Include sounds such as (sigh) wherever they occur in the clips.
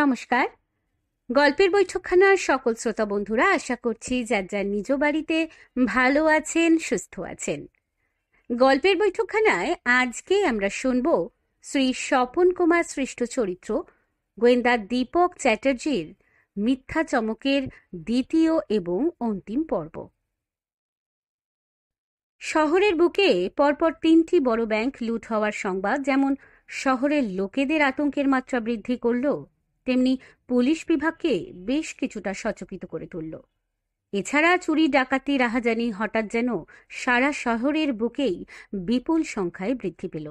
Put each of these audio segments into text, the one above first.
নমস্কার গল্পের বৈঠকখানার সকল শ্রোতা বন্ধুরা আশা করছি যার যার নিজ বাড়িতে ভালো আছেন সুস্থ আছেন গল্পের বৈঠকখানায় আজকে আমরা শুনব শ্রী স্বপন কুমার সৃষ্ট চরিত্র গোয়েন্দা দীপক চ্যাটার্জির মিথ্যা চমকের দ্বিতীয় এবং অন্তিম পর্ব শহরের বুকে পরপর তিনটি বড় ব্যাংক লুট হওয়ার সংবাদ যেমন শহরের লোকেদের আতঙ্কের মাত্রা বৃদ্ধি করল তেমনি পুলিশ বিভাগকে বেশ কিছুটা সচকিত করে তুলল এছাড়া চুরি ডাকাতি রাহাজানি হঠাৎ যেন সারা শহরের বুকেই বিপুল সংখ্যায় বৃদ্ধি পেল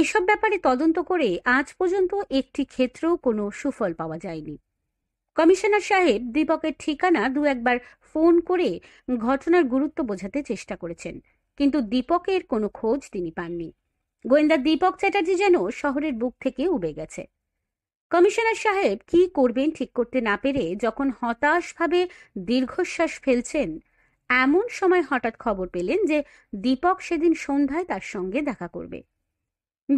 এসব ব্যাপারে তদন্ত করে আজ পর্যন্ত একটি ক্ষেত্রেও কোনো সুফল পাওয়া যায়নি কমিশনার সাহেব দীপকের ঠিকানা দু একবার ফোন করে ঘটনার গুরুত্ব বোঝাতে চেষ্টা করেছেন কিন্তু দীপকের কোনো খোঁজ তিনি পাননি গোয়েন্দা দীপক চ্যাটার্জি যেন শহরের বুক থেকে উবে গেছে কমিশনার সাহেব কি করবেন ঠিক করতে না পেরে যখন হতাশভাবে দীর্ঘশ্বাস ফেলছেন এমন সময় হঠাৎ খবর পেলেন যে দীপক সেদিন সন্ধ্যায় তার সঙ্গে দেখা করবে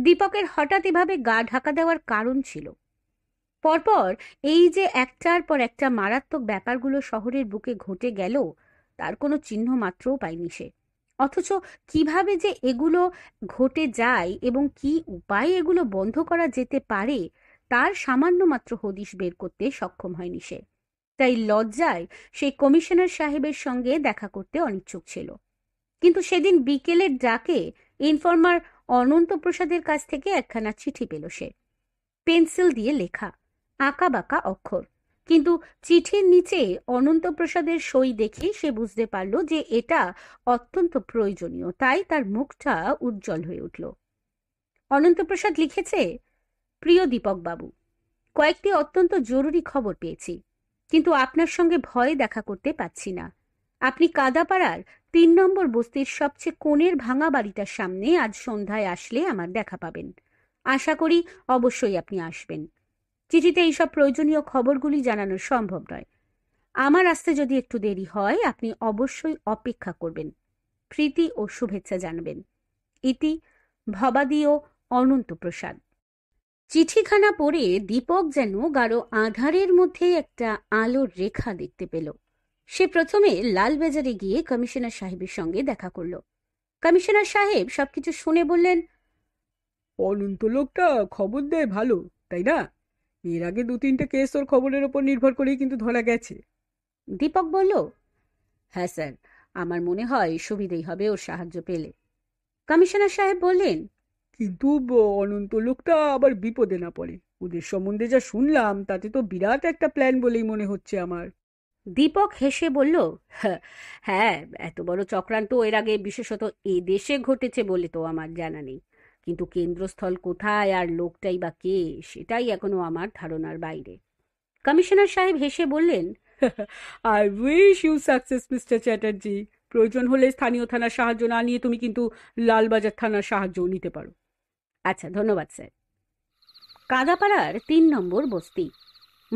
দীপকের হঠাৎ এভাবে গা ঢাকা দেওয়ার কারণ ছিল পরপর এই যে একটার পর একটা মারাত্মক ব্যাপারগুলো শহরের বুকে ঘটে গেল তার কোনো চিহ্ন মাত্রও পায়নি সে অথচ কিভাবে যে এগুলো ঘটে যায় এবং কি উপায়ে এগুলো বন্ধ করা যেতে পারে তার সামান্য মাত্র হদিশ বের করতে সক্ষম হয়নি সে তাই লজ্জায় সেই কমিশনার সাহেবের সঙ্গে দেখা করতে অনিচ্ছুক ছিল কিন্তু সেদিন বিকেলের ডাকে ইনফর্মার অনন্ত প্রসাদের কাছ থেকে একখানা চিঠি পেল সে পেন্সিল দিয়ে লেখা আঁকা বাঁকা অক্ষর কিন্তু চিঠির নিচে অনন্তপ্রসাদের সই দেখে সে বুঝতে পারল যে এটা অত্যন্ত প্রয়োজনীয় তাই তার মুখটা উজ্জ্বল হয়ে উঠল অনন্তপ্রসাদ লিখেছে প্রিয় দীপকবাবু কয়েকটি অত্যন্ত জরুরি খবর পেয়েছি কিন্তু আপনার সঙ্গে ভয়ে দেখা করতে পাচ্ছি না আপনি কাদাপাড়ার তিন নম্বর বস্তির সবচেয়ে কোণের ভাঙা বাড়িটার সামনে আজ সন্ধ্যায় আসলে আমার দেখা পাবেন আশা করি অবশ্যই আপনি আসবেন চিঠিতে এইসব প্রয়োজনীয় খবরগুলি জানানো সম্ভব নয় আমার আসতে যদি একটু দেরি হয় আপনি অবশ্যই অপেক্ষা করবেন প্রীতি ও শুভেচ্ছা জানবেন ইতি ভবাদীয় অনন্ত প্রসাদ চিঠিখানা পড়ে দীপক যেন গাঢ় আধারের মধ্যে একটা আলোর রেখা দেখতে পেল সে প্রথমে লালবাজারে গিয়ে কমিশনার সাহেবের সঙ্গে দেখা করলো কমিশনার সাহেব সবকিছু শুনে বললেন অনন্ত লোকটা খবর দেয় ভালো তাই না এর আগে দু তিনটে কেস ওর খবরের ওপর নির্ভর করেই কিন্তু ধরা গেছে দীপক বলল হ্যাঁ স্যার আমার মনে হয় সুবিধেই হবে ওর সাহায্য পেলে কমিশনার সাহেব বললেন কিন্তু অনন্ত লোকটা আবার বিপদে না পড়ে ওদের সম্বন্ধে যা শুনলাম তাতে তো বিরাট একটা প্ল্যান বলেই মনে হচ্ছে আমার দীপক হেসে বলল হ্যাঁ, হ্যাঁ এত বড় চক্রান্ত এর আগে বিশেষত এ দেশে ঘটেছে বলে তো আমার জানা নেই কিন্তু কেন্দ্রস্থল কোথায় আর লোকটাই বা কে সেটাই এখনো আমার ধারণার বাইরে কমিশনার সাহেব হেসে বললেন I wish you success mister Chatterjee প্রয়োজন হলে স্থানীয় থানার সাহায্য না নিয়ে তুমি কিন্তু লালবাজার থানার সাহায্য নিতে পারো আচ্ছা ধন্যবাদ স্যার কাদাপাড়ার তিন নম্বর বস্তি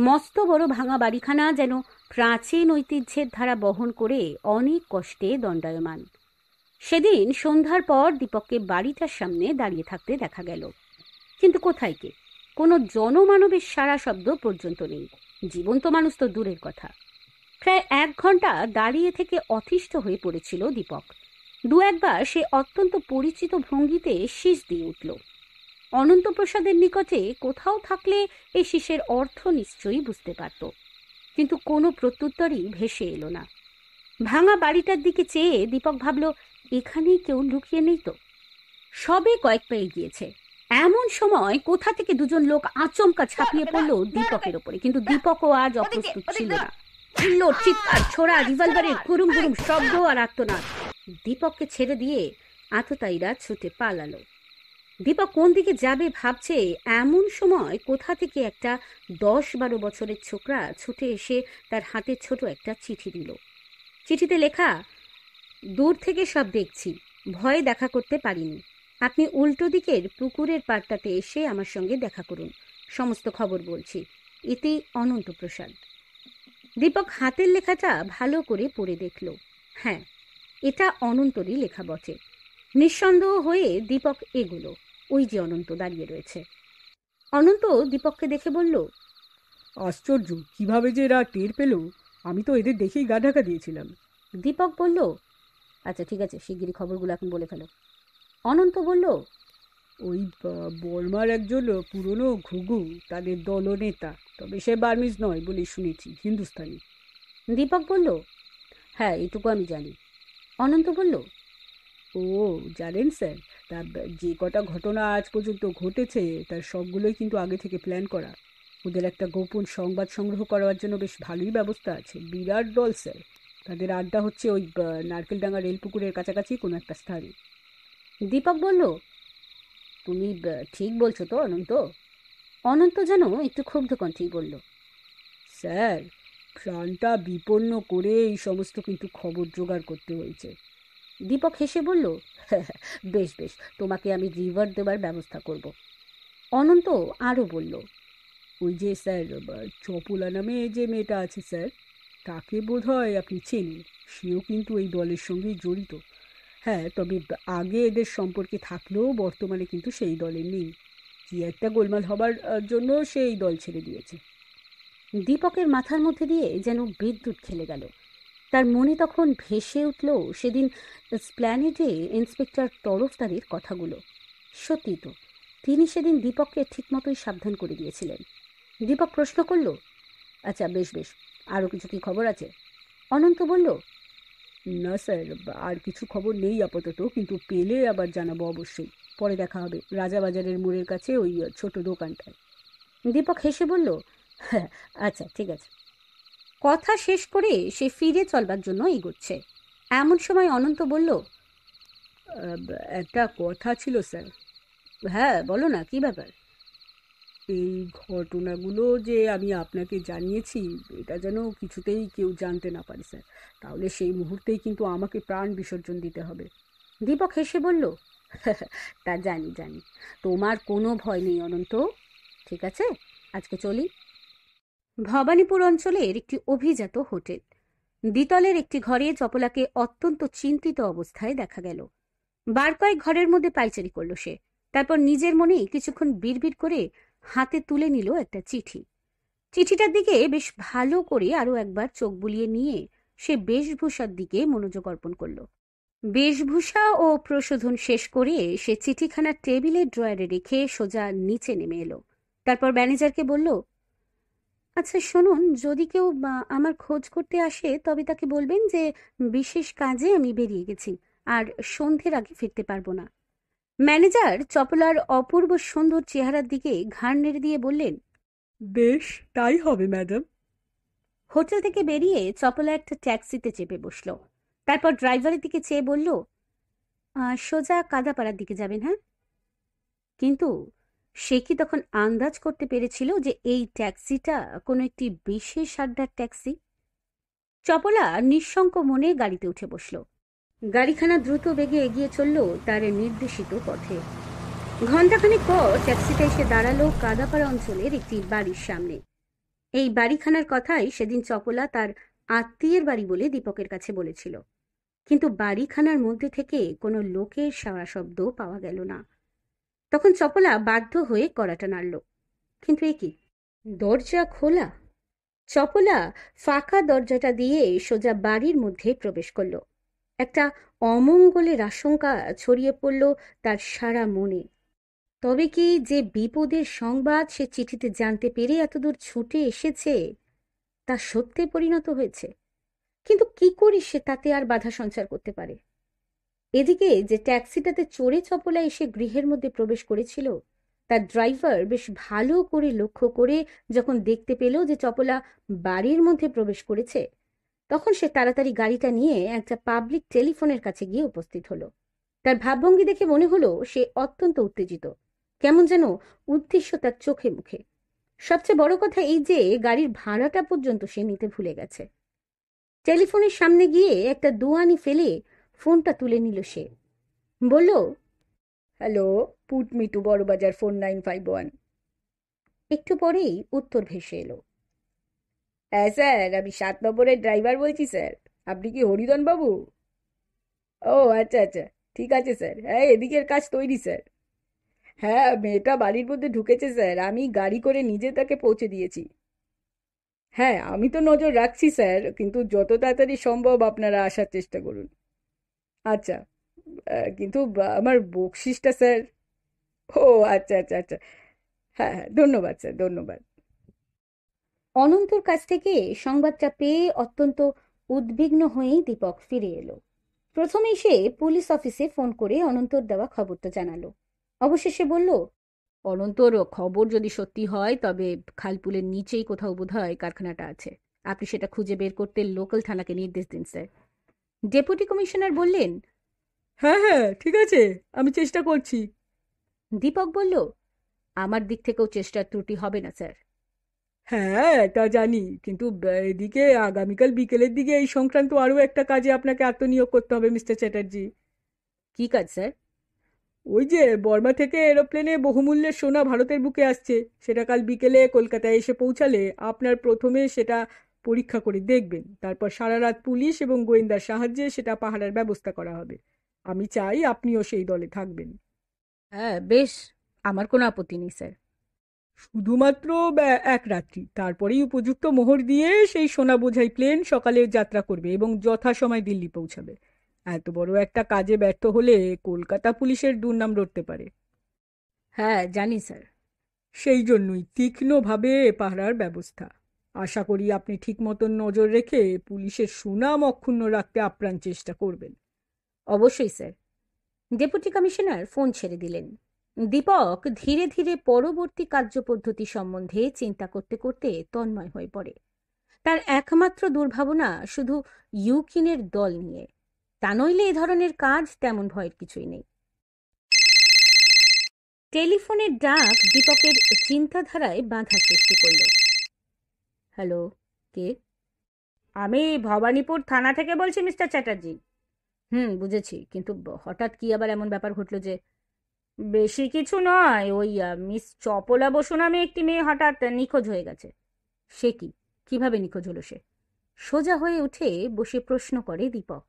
মস্ত বড় ভাঙা বাড়িখানা যেন প্রাচীন ঐতিহ্যের ধারা বহন করে অনেক কষ্টে দণ্ডায়মান সেদিন সন্ধ্যার পর দীপককে বাড়িটার সামনে দাঁড়িয়ে থাকতে দেখা গেল কিন্তু কোথায় কে কোনো জনমানবের সারা শব্দ পর্যন্ত নেই জীবন্ত মানুষ তো দূরের কথা প্রায় এক ঘন্টা দাঁড়িয়ে থেকে অতিষ্ঠ হয়ে পড়েছিল দীপক দু একবার সে অত্যন্ত পরিচিত ভঙ্গিতে শীষ দিয়ে উঠল অনন্তপ্রসাদের নিকটে কোথাও থাকলে এই শিশের অর্থ নিশ্চয়ই বুঝতে পারত কিন্তু কোনো প্রত্যুত্তরই ভেসে এলো না ভাঙা বাড়িটার দিকে চেয়ে দীপক ভাবল এখানেই কেউ লুকিয়ে নেই তো সবে কয়েক পেয়ে গিয়েছে এমন সময় কোথা থেকে দুজন লোক আচমকা ছাপিয়ে পড়লো দীপকের ওপরে কিন্তু দীপকও আজ অপ্রস্তুত ছিল না চিল্লোর চিৎকার ছোড়া রিভলভারের গুরুম গুরুম শব্দ আর আত্মনাথ দীপককে ছেড়ে দিয়ে আততায়ীরা ছুটে পালালো দীপা কোন দিকে যাবে ভাবছে এমন সময় কোথা থেকে একটা দশ বারো বছরের ছোকরা ছুটে এসে তার হাতে ছোট একটা চিঠি দিল চিঠিতে লেখা দূর থেকে সব দেখছি ভয়ে দেখা করতে পারিনি আপনি উল্টো দিকের পুকুরের পাড়টাতে এসে আমার সঙ্গে দেখা করুন সমস্ত খবর বলছি এতেই অনন্ত প্রসাদ দীপক হাতের লেখাটা ভালো করে পড়ে দেখল হ্যাঁ এটা অনন্তরই লেখা বটে নিঃসন্দেহ হয়ে দীপক এগুলো ওই যে অনন্ত দাঁড়িয়ে রয়েছে অনন্ত দীপককে দেখে বলল আশ্চর্য কিভাবে যে এরা টের পেল আমি তো এদের দেখেই গা ঢাকা দিয়েছিলাম দীপক বলল আচ্ছা ঠিক আছে শিগগিরই খবরগুলো এখন বলে ফেলো অনন্ত বলল ওই বর্মার একজন পুরনো ঘুঘু তাদের দলনেতা তবে সে বার্মিজ নয় বলে শুনেছি হিন্দুস্তানি দীপক বলল হ্যাঁ এটুকু আমি জানি অনন্ত বলল ও জানেন স্যার তা যে কটা ঘটনা আজ পর্যন্ত ঘটেছে তার সবগুলোই কিন্তু আগে থেকে প্ল্যান করা ওদের একটা গোপন সংবাদ সংগ্রহ করার জন্য বেশ ভালোই ব্যবস্থা আছে বিরাট দল স্যার তাদের আড্ডা হচ্ছে ওই নারকেলডাঙ্গা রেলপুকুরের কাছাকাছি কোনো একটা স্থানে দীপক বলল তুমি ঠিক বলছো তো অনন্ত অনন্ত যেন একটু ক্ষুব্ধ কণ্ঠেই বলল স্যার প্রাণটা বিপন্ন করে এই সমস্ত কিন্তু খবর জোগাড় করতে হয়েছে দীপক হেসে বলল (laughs) বেশ বেশ তোমাকে আমি রিভার দেবার ব্যবস্থা করব অনন্ত আরও বলল ওই যে স্যার চপলা নামে যে মেয়েটা আছে স্যার তাকে বোধ হয় আপনি চেনেন সেও কিন্তু এই দলের সঙ্গে জড়িত হ্যাঁ তবে আগে এদের সম্পর্কে থাকলেও বর্তমানে কিন্তু সেই দলে নেই কি একটা গোলমাল হবার জন্য সেই দল ছেড়ে দিয়েছে দীপকের মাথার মধ্যে দিয়ে যেন বিদ্যুৎ খেলে গেল তার মনে তখন ভেসে উঠল সেদিন স্প্ল্যানেডে ইন্সপেক্টর তরফদারির কথাগুলো সত্যি তো তিনি সেদিন দীপককে ঠিকমতোই সাবধান করে দিয়েছিলেন দীপক প্রশ্ন করল আচ্ছা বেশ বেশ আরও কিছু কি খবর আছে অনন্ত বলল না স্যার আর কিছু খবর নেই আপাতত কিন্তু পেলে আবার জানাবো অবশ্যই পরে দেখা হবে রাজাবাজারের মোড়ের কাছে ওই ছোট দোকানটায় দীপক হেসে বলল হ্যাঁ আচ্ছা ঠিক আছে কথা শেষ করে সে ফিরে চলবার জন্য এগোচ্ছে এমন সময় অনন্ত বলল একটা কথা ছিল স্যার হ্যাঁ বলো না কি ব্যাপার এই ঘটনাগুলো যে আমি আপনাকে জানিয়েছি এটা যেন কিছুতেই কেউ জানতে না পারে স্যার তাহলে সেই মুহূর্তেই কিন্তু আমাকে প্রাণ বিসর্জন দিতে হবে দীপক হেসে বলল তা জানি জানি তোমার কোনো ভয় নেই অনন্ত ঠিক আছে আজকে চলি ভবানীপুর অঞ্চলের একটি অভিজাত হোটেল দ্বিতলের একটি ঘরে চপলাকে অত্যন্ত চিন্তিত অবস্থায় দেখা গেল বার কয়েক ঘরের মধ্যে পাইচারি করল সে তারপর নিজের মনে কিছুক্ষণ বিড় করে হাতে তুলে নিল একটা চিঠি চিঠিটার দিকে বেশ ভালো করে আরো একবার চোখ বুলিয়ে নিয়ে সে বেশভূষার দিকে মনোযোগ অর্পণ করল বেশভূষা ও প্রশোধন শেষ করে সে চিঠিখানা টেবিলের ড্রয়ারে রেখে সোজা নিচে নেমে এলো তারপর ম্যানেজারকে বলল আচ্ছা শুনুন যদি কেউ আমার খোঁজ করতে আসে তবে তাকে বলবেন যে বিশেষ কাজে আমি বেরিয়ে গেছি আর সন্ধ্যের আগে ফিরতে পারবো না ম্যানেজার চপলার অপূর্ব সুন্দর চেহারার দিকে ঘাড় নেড়ে দিয়ে বললেন বেশ তাই হবে ম্যাডাম হোটেল থেকে বেরিয়ে চপলা একটা ট্যাক্সিতে চেপে বসল তারপর ড্রাইভারের দিকে চেয়ে বলল সোজা কাদাপাড়ার দিকে যাবেন হ্যাঁ কিন্তু সে কি তখন আন্দাজ করতে পেরেছিল যে এই ট্যাক্সিটা কোনো একটি বিশেষ আড্ডার ট্যাক্সি চপলা নিঃশঙ্ক মনে গাড়িতে উঠে বসল গাড়িখানা দ্রুত বেগে এগিয়ে চলল তার নির্দেশিত পথে ঘণ্টাখানেক পর ট্যাক্সিটা এসে দাঁড়ালো কাদাপাড়া অঞ্চলের একটি বাড়ির সামনে এই বাড়িখানার কথাই সেদিন চপলা তার আত্মীয়ের বাড়ি বলে দীপকের কাছে বলেছিল কিন্তু বাড়িখানার মধ্যে থেকে কোনো লোকের সারা শব্দ পাওয়া গেল না তখন চপলা বাধ্য হয়ে কড়াটা নাড়ল কিন্তু এ কি দরজা খোলা চপলা ফাঁকা দরজাটা দিয়ে সোজা বাড়ির মধ্যে প্রবেশ করল একটা অমঙ্গলের আশঙ্কা ছড়িয়ে পড়ল তার সারা মনে তবে কি যে বিপদের সংবাদ সে চিঠিতে জানতে পেরে এতদূর ছুটে এসেছে তা সত্যে পরিণত হয়েছে কিন্তু কি করে সে তাতে আর বাধা সঞ্চার করতে পারে এদিকে যে ট্যাক্সিটাতে চড়ে চপলা এসে গৃহের মধ্যে প্রবেশ করেছিল তার ড্রাইভার বেশ ভালো করে লক্ষ্য করে যখন দেখতে পেল যে চপলা বাড়ির মধ্যে প্রবেশ করেছে তখন সে তাড়াতাড়ি গাড়িটা নিয়ে একটা পাবলিক টেলিফোনের কাছে গিয়ে উপস্থিত হলো তার ভাবভঙ্গি দেখে মনে হলো সে অত্যন্ত উত্তেজিত কেমন যেন উদ্দেশ্য তার চোখে মুখে সবচেয়ে বড় কথা এই যে গাড়ির ভাড়াটা পর্যন্ত সে নিতে ভুলে গেছে টেলিফোনের সামনে গিয়ে একটা দোয়ানি ফেলে ফোনটা তুলে নিল সে বলল hello put me to Burrabazar four nine five one একটু পরেই উত্তর ভেসে এলো হ্যাঁ স্যার আমি সাত নম্বরের ড্রাইভার বলছি স্যার আপনি কি হরিদন বাবু ও আচ্ছা আচ্ছা ঠিক আছে স্যার হ্যাঁ এদিকের কাজ তৈরি স্যার হ্যাঁ মেয়েটা বাড়ির মধ্যে ঢুকেছে স্যার আমি গাড়ি করে নিজে তাকে পৌঁছে দিয়েছি হ্যাঁ আমি তো নজর রাখছি স্যার কিন্তু যত তাড়াতাড়ি সম্ভব আপনারা আসার চেষ্টা করুন আচ্ছা কিন্তু আমার বকশিসটা স্যার ও আচ্ছা আচ্ছা আচ্ছা হ্যাঁ হ্যাঁ ধন্যবাদ স্যার ধন্যবাদ অনন্তর কাছ থেকে সংবাদটা পেয়ে অত্যন্ত উদ্বিগ্ন হয়েই দীপক ফিরে এলো প্রথমে সে পুলিশ অফিসে ফোন করে অনন্তর দেওয়া খবরটা জানালো অবশেষে বলল অনন্তর খবর যদি সত্যি হয় তবে খালপুলের নিচেই কোথাও বোধহয় কারখানাটা আছে আপনি সেটা খুঁজে বের করতে লোকাল থানাকে নির্দেশ দিন স্যার ডেপুটি কমিশনার বললেন হ্যাঁ হ্যাঁ ঠিক আছে আমি চেষ্টা করছি দীপক বলল আমার দিক থেকেও চেষ্টার ত্রুটি হবে না স্যার হ্যাঁ তা জানি কিন্তু এদিকে আগামীকাল বিকেলের দিকে এই সংক্রান্ত আরও একটা কাজে আপনাকে আত্মনিয়োগ করতে হবে মিস্টার চ্যাটার্জি কি কাজ স্যার ওই যে বর্মা থেকে এরোপ্লেনে বহুমূল্যের সোনা ভারতের বুকে আসছে সেটা কাল বিকেলে কলকাতায় এসে পৌঁছালে আপনার প্রথমে সেটা পরীক্ষা করে দেখবেন তারপর সারা রাত পুলিশ এবং গোয়েন্দার সাহায্যে সেটা পাহারার ব্যবস্থা করা হবে আমি চাই আপনিও সেই দলে থাকবেন হ্যাঁ বেশ আমার কোনো আপত্তি নেই স্যার শুধুমাত্র এক রাত্রি তারপরেই উপযুক্ত মোহর দিয়ে সেই সোনা বোঝাই প্লেন সকালে যাত্রা করবে এবং যথাসময় দিল্লি পৌঁছাবে এত বড় একটা কাজে ব্যর্থ হলে কলকাতা পুলিশের দুর্নাম রটতে পারে হ্যাঁ জানি স্যার সেই জন্যই তীক্ষ্ণভাবে পাহারার ব্যবস্থা আশা করি আপনি ঠিক মতন নজর রেখে পুলিশের সুনাম অক্ষুণ্ণ রাখতে আপ্রাণ চেষ্টা করবেন অবশ্যই স্যার ডেপুটি কমিশনার ফোন ছেড়ে দিলেন দীপক ধীরে ধীরে পরবর্তী কার্যপদ্ধতি সম্বন্ধে চিন্তা করতে করতে তন্ময় হয়ে পড়ে তার একমাত্র দুর্ভাবনা শুধু ইউকিনের দল নিয়ে তা নইলে এ ধরনের কাজ তেমন ভয়ের কিছুই নেই টেলিফোনের ডাক দীপকের চিন্তাধারায় বাধা সৃষ্টি করলো হ্যালো কে আমি ভবানীপুর থানা থেকে বলছি মিস্টার চ্যাটার্জি হুম বুঝেছি কিন্তু হঠাৎ কি আবার এমন ব্যাপার ঘটলো যে বেশি কিছু নয় ওই মিস চপলা বসু নামে একটি মেয়ে হঠাৎ নিখোঁজ হয়ে গেছে সে কি কিভাবে নিখোঁজ হলো সে সোজা হয়ে উঠে বসে প্রশ্ন করে দীপক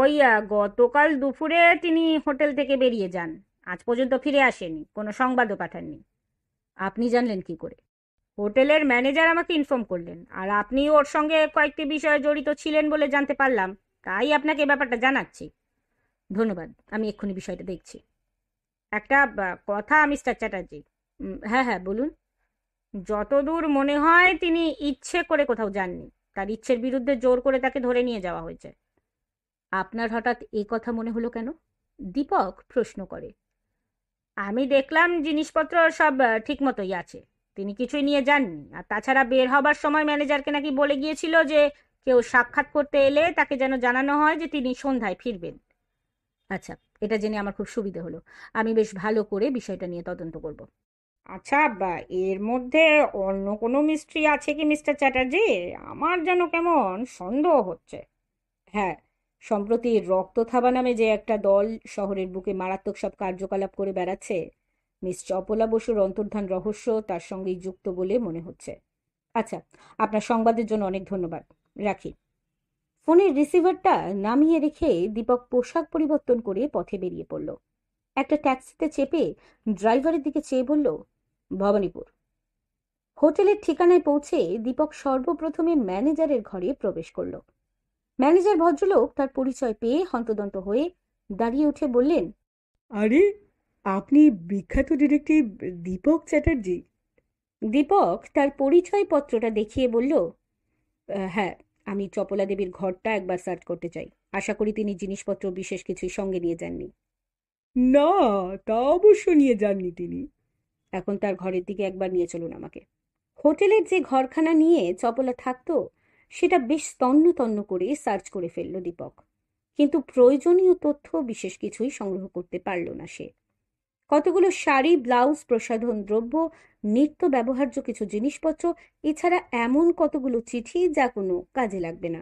ওই গতকাল দুপুরে তিনি হোটেল থেকে বেরিয়ে যান আজ পর্যন্ত ফিরে আসেনি কোনো সংবাদও পাঠাননি আপনি জানলেন কি করে হোটেলের ম্যানেজার আমাকে ইনফর্ম করলেন আর আপনি ওর সঙ্গে কয়েকটি বিষয়ে জড়িত ছিলেন বলে জানতে পারলাম তাই আপনাকে ব্যাপারটা জানাচ্ছি ধন্যবাদ আমি এক্ষুনি বিষয়টা দেখছি একটা কথা মিস্টার চ্যাটার্জি হ্যাঁ হ্যাঁ বলুন যতদূর মনে হয় তিনি ইচ্ছে করে কোথাও যাননি তার ইচ্ছের বিরুদ্ধে জোর করে তাকে ধরে নিয়ে যাওয়া হয়েছে আপনার হঠাৎ এ কথা মনে হলো কেন দীপক প্রশ্ন করে আমি দেখলাম জিনিসপত্র সব ঠিকমতোই আছে তিনি কিছুই নিয়ে যাননি আর তাছাড়া বের হবার সময় ম্যানেজারকে নাকি বলে গিয়েছিল যে কেউ সাক্ষাৎ করতে এলে তাকে যেন জানানো হয় যে তিনি সন্ধ্যায় ফিরবেন আচ্ছা এটা জেনে আমার খুব সুবিধে হলো আমি বেশ ভালো করে বিষয়টা নিয়ে তদন্ত করব আচ্ছা বা এর মধ্যে অন্য কোনো মিস্ট্রি আছে কি মিস্টার চ্যাটার্জি আমার যেন কেমন সন্দেহ হচ্ছে হ্যাঁ সম্প্রতি রক্ত থাবা নামে যে একটা দল শহরের বুকে মারাত্মক সব কার্যকলাপ করে বেড়াচ্ছে মিস চপলা বসুর অন্তর্ধান রহস্য তার সঙ্গেই যুক্ত বলে মনে হচ্ছে আচ্ছা আপনার সংবাদের জন্য অনেক ধন্যবাদ রাখি ফোনের রিসিভারটা নামিয়ে রেখে দীপক পোশাক পরিবর্তন করে পথে বেরিয়ে পড়ল একটা ট্যাক্সিতে চেপে ড্রাইভারের দিকে চেয়ে বলল ভবানীপুর হোটেলের ঠিকানায় পৌঁছে দীপক সর্বপ্রথমে ম্যানেজারের ঘরে প্রবেশ করল ম্যানেজার ভদ্রলোক তার পরিচয় পেয়ে হন্তদন্ত হয়ে দাঁড়িয়ে উঠে বললেন আরে আপনি বিখ্যাত ডিটেকটিভ দীপক চ্যাটার্জি দীপক তার পরিচয়পত্রটা দেখিয়ে বলল হ্যাঁ আমি চপলা দেবীর ঘরটা একবার সার্চ করতে চাই আশা করি তিনি জিনিসপত্র বিশেষ কিছুই সঙ্গে নিয়ে যাননি না তা অবশ্য নিয়ে যাননি তিনি এখন তার ঘরের দিকে একবার নিয়ে চলুন আমাকে হোটেলের যে ঘরখানা নিয়ে চপলা থাকতো সেটা বেশ তন্ন তন্ন করে সার্চ করে ফেলল দীপক কিন্তু প্রয়োজনীয় তথ্য বিশেষ কিছুই সংগ্রহ করতে পারল না সে কতগুলো শাড়ি ব্লাউজ প্রসাধন দ্রব্য নিত্য ব্যবহার্য কিছু জিনিসপত্র এছাড়া এমন কতগুলো চিঠি যা কোনো কাজে লাগবে না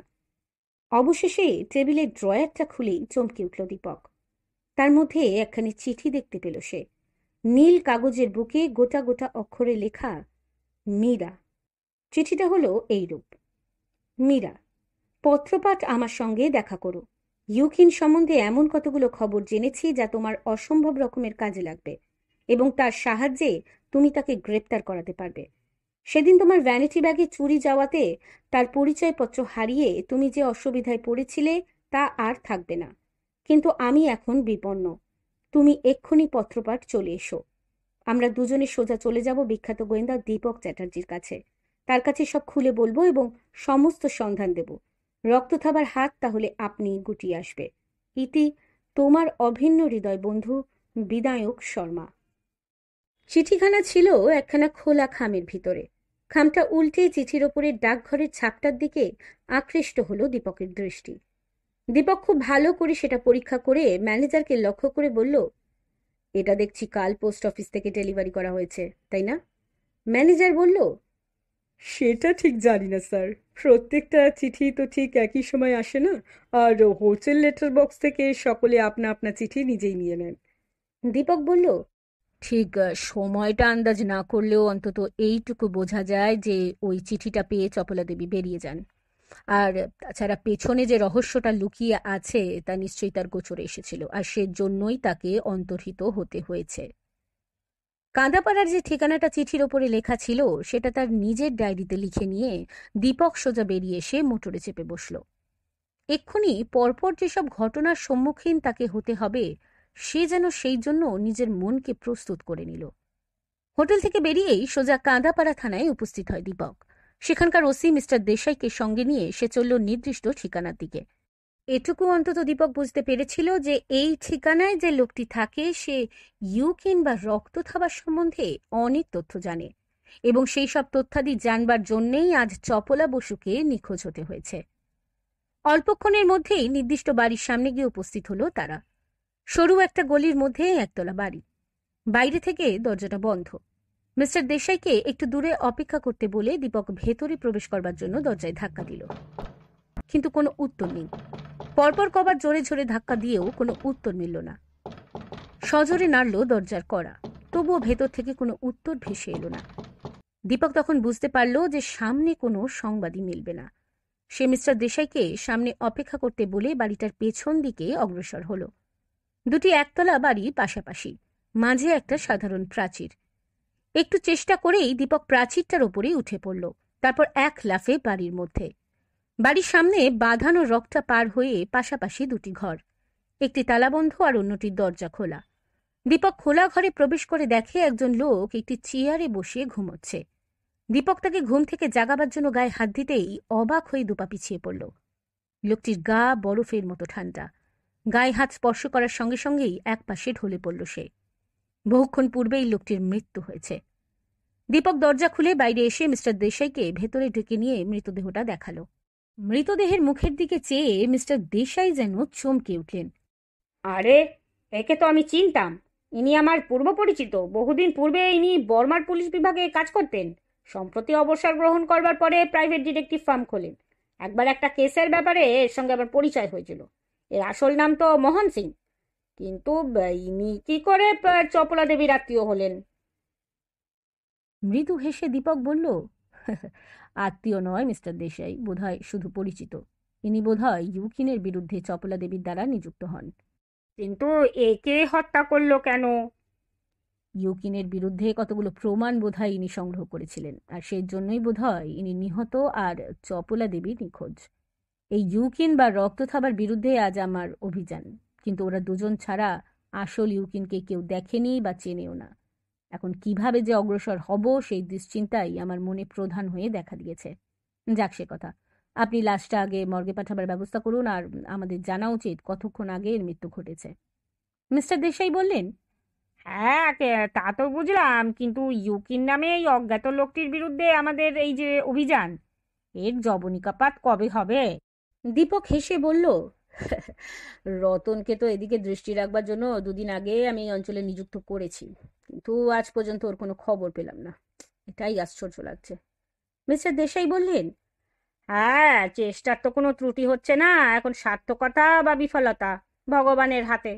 অবশেষে টেবিলের ড্রয়ারটা খুলেই চমকে উঠল দীপক তার মধ্যে একখানি চিঠি দেখতে পেল সে নীল কাগজের বুকে গোটা গোটা অক্ষরে লেখা মীরা চিঠিটা হলো এইরূপ মীরা পত্রপাঠ আমার সঙ্গে দেখা করো ইউকিন সম্বন্ধে এমন কতগুলো খবর জেনেছি যা তোমার অসম্ভব রকমের কাজে লাগবে এবং তার সাহায্যে তুমি তাকে গ্রেপ্তার করাতে পারবে সেদিন তোমার ভ্যানিটি ব্যাগে চুরি যাওয়াতে তার পরিচয়পত্র হারিয়ে তুমি যে অসুবিধায় পড়েছিলে তা আর থাকবে না কিন্তু আমি এখন বিপন্ন তুমি এক্ষুনি পত্রপাঠ চলে এসো আমরা দুজনে সোজা চলে যাব বিখ্যাত গোয়েন্দা দীপক চ্যাটার্জির কাছে তার কাছে সব খুলে বলবো এবং সমস্ত সন্ধান দেবো রক্ত থাবার হাত তাহলে আপনি গুটিয়ে আসবে ইতি তোমার অভিন্ন হৃদয় বন্ধু বিদায়ক শর্মা চিঠিখানা ছিল একখানা খোলা খামের ভিতরে খামটা উল্টে চিঠির ওপরে ডাকঘরের ছাপটার দিকে আকৃষ্ট হলো দীপকের দৃষ্টি দীপক খুব ভালো করে সেটা পরীক্ষা করে ম্যানেজারকে লক্ষ্য করে বলল এটা দেখছি কাল পোস্ট অফিস থেকে ডেলিভারি করা হয়েছে তাই না ম্যানেজার বলল সেটা ঠিক জানি না স্যার প্রত্যেকটা চিঠি তো ঠিক একই সময় আসে না আর হোটেল লেটার বক্স থেকে সকলে আপনা আপনা চিঠি নিজেই নিয়ে নেন দীপক বলল ঠিক সময়টা আন্দাজ না করলেও অন্তত এইটুকু বোঝা যায় যে ওই চিঠিটা পেয়ে চপলা দেবী বেরিয়ে যান আর তাছাড়া পেছনে যে রহস্যটা লুকিয়ে আছে তা নিশ্চয়ই তার গোচরে এসেছিল আর সেজন্যই তাকে অন্তর্হিত হতে হয়েছে কাঁদাপাড়ার যে ঠিকানাটা চিঠির ওপরে লেখা ছিল সেটা তার নিজের ডায়েরিতে লিখে নিয়ে দীপক সোজা বেরিয়ে এসে মোটরে চেপে বসল এক্ষুনি পরপর যেসব ঘটনার সম্মুখীন তাকে হতে হবে সে যেন সেই জন্য নিজের মনকে প্রস্তুত করে নিল হোটেল থেকে বেরিয়েই সোজা কাঁদাপাড়া থানায় উপস্থিত হয় দীপক সেখানকার ওসি মিস্টার দেশাইকে সঙ্গে নিয়ে সে চলল নির্দিষ্ট ঠিকানার দিকে এটুকু অন্তত দীপক বুঝতে পেরেছিল যে এই ঠিকানায় যে লোকটি থাকে সে ইউকেন বা রক্ত থাবার সম্বন্ধে অনেক তথ্য জানে এবং সেই সব তথ্যাদি জানবার জন্যেই আজ চপলা বসুকে নিখোঁজ হতে হয়েছে অল্পক্ষণের মধ্যেই নির্দিষ্ট বাড়ির সামনে গিয়ে উপস্থিত হলো তারা সরু একটা গলির মধ্যে একতলা বাড়ি বাইরে থেকে দরজাটা বন্ধ মিস্টার দেশাইকে একটু দূরে অপেক্ষা করতে বলে দীপক ভেতরে প্রবেশ করবার জন্য দরজায় ধাক্কা দিল কিন্তু কোনো উত্তর নেই পরপর কবার জোরে জোরে ধাক্কা দিয়েও কোনো উত্তর মিলল না সজোরে নাড়ল দরজার করা তবুও ভেতর থেকে কোনো উত্তর ভেসে এলো না দীপক তখন বুঝতে পারল যে সামনে কোনো সংবাদই মিলবে না সে মিস্টার দেশাইকে সামনে অপেক্ষা করতে বলে বাড়িটার পেছন দিকে অগ্রসর হল দুটি একতলা বাড়ি পাশাপাশি মাঝে একটা সাধারণ প্রাচীর একটু চেষ্টা করেই দীপক প্রাচীরটার ওপরেই উঠে পড়ল তারপর এক লাফে বাড়ির মধ্যে বাড়ির সামনে বাঁধানো রকটা পার হয়ে পাশাপাশি দুটি ঘর একটি তালাবন্ধ আর অন্যটির দরজা খোলা দীপক খোলা ঘরে প্রবেশ করে দেখে একজন লোক একটি চেয়ারে বসিয়ে ঘুমোচ্ছে দীপক তাকে ঘুম থেকে জাগাবার জন্য গায়ে হাত দিতেই অবাক হয়ে দুপা পিছিয়ে পড়ল লোকটির গা বরফের মতো ঠান্ডা গায়ে হাত স্পর্শ করার সঙ্গে সঙ্গেই এক পাশে ঢলে পড়ল সে বহুক্ষণ পূর্বেই লোকটির মৃত্যু হয়েছে দীপক দরজা খুলে বাইরে এসে মিস্টার দেশাইকে ভেতরে ঢেকে নিয়ে মৃতদেহটা দেখালো মৃতদেহের মুখের দিকে চেয়ে মিস্টার দেশাই যেন চমকে উঠলেন আরে একে তো আমি চিনতাম ইনি আমার পূর্ব পরিচিত বহুদিন পূর্বে ইনি বর্মার পুলিশ বিভাগে কাজ করতেন সম্প্রতি অবসর গ্রহণ করবার পরে প্রাইভেট ডিটেকটিভ ফার্ম খোলেন একবার একটা কেসের ব্যাপারে এর সঙ্গে আবার পরিচয় হয়েছিল এর আসল নাম তো মোহন সিং কিন্তু ইনি কি করে চপলা দেবীর আত্মীয় হলেন মৃদু হেসে দীপক বলল আত্মীয় নয় মিস্টার দেশাই বোধহয় শুধু পরিচিত ইনি বোধ ইউকিনের বিরুদ্ধে চপলা দেবীর দ্বারা নিযুক্ত হন কিন্তু একে হত্যা করলো কেন ইউকিনের বিরুদ্ধে কতগুলো প্রমাণ বোধহয় ইনি সংগ্রহ করেছিলেন আর সেই জন্যই বোধহয় ইনি নিহত আর চপলা দেবী নিখোঁজ এই ইউকিন বা রক্ত থাবার বিরুদ্ধে আজ আমার অভিযান কিন্তু ওরা দুজন ছাড়া আসল ইউকিনকে কেউ দেখেনি বা চেনেও না এখন কিভাবে যে অগ্রসর হব সেই দুশ্চিন্তাই আমার মনে প্রধান হয়ে দেখা দিয়েছে যাক সে কথা আপনি লাশটা আগে মর্গে পাঠাবার ব্যবস্থা করুন আর আমাদের জানা উচিত কতক্ষণ আগে এর মৃত্যু ঘটেছে মিস্টার দেশাই বললেন হ্যাঁ তা তো বুঝলাম কিন্তু ইউকির নামে এই অজ্ঞাত লোকটির বিরুদ্ধে আমাদের এই যে অভিযান এর জবনিকাপাত কবে হবে দীপক হেসে বলল রতনকে তো এদিকে দৃষ্টি রাখবার জন্য দুদিন আগে আমি এই অঞ্চলে নিযুক্ত করেছি কিন্তু আজ পর্যন্ত ওর কোনো খবর পেলাম না এটাই আশ্চর্য লাগছে মিস্টার দেশাই বললেন হ্যাঁ চেষ্টার তো কোনো ত্রুটি হচ্ছে না এখন সার্থকতা বা বিফলতা ভগবানের হাতে